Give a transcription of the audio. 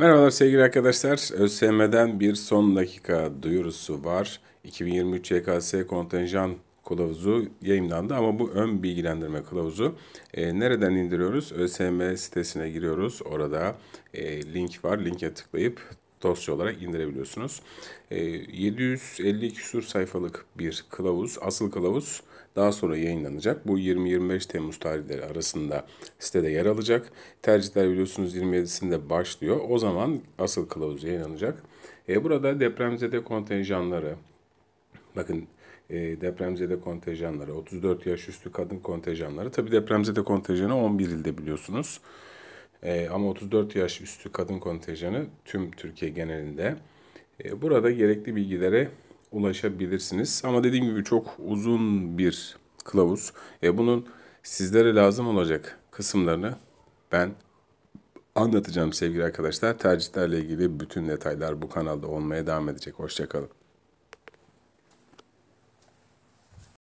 Merhabalar sevgili arkadaşlar. ÖSYM'den bir son dakika duyurusu var. 2023 YKS kontenjan kılavuzu yayınlandı ama bu ön bilgilendirme kılavuzu e, nereden indiriyoruz? ÖSYM sitesine giriyoruz. Orada e, link var. Linke tıklayıp dosya olarak indirebiliyorsunuz. E, 750 küsur sayfalık bir kılavuz, asıl kılavuz daha sonra yayınlanacak. Bu 20-25 Temmuz tarihleri arasında sitede yer alacak. Tercihler biliyorsunuz 27'sinde başlıyor. O zaman asıl kılavuz yayınlanacak. E, burada depremzede kontenjanları, bakın e, depremzede kontenjanları, 34 yaş üstü kadın kontenjanları. Tabi depremzede kontenjanı 11 ilde biliyorsunuz. E, ama 34 yaş üstü kadın kontenjanı tüm Türkiye genelinde. E, burada gerekli bilgilere ulaşabilirsiniz. Ama dediğim gibi çok uzun bir kılavuz. E, bunun sizlere lazım olacak kısımlarını ben anlatacağım sevgili arkadaşlar. Tercihlerle ilgili bütün detaylar bu kanalda olmaya devam edecek. Hoşçakalın.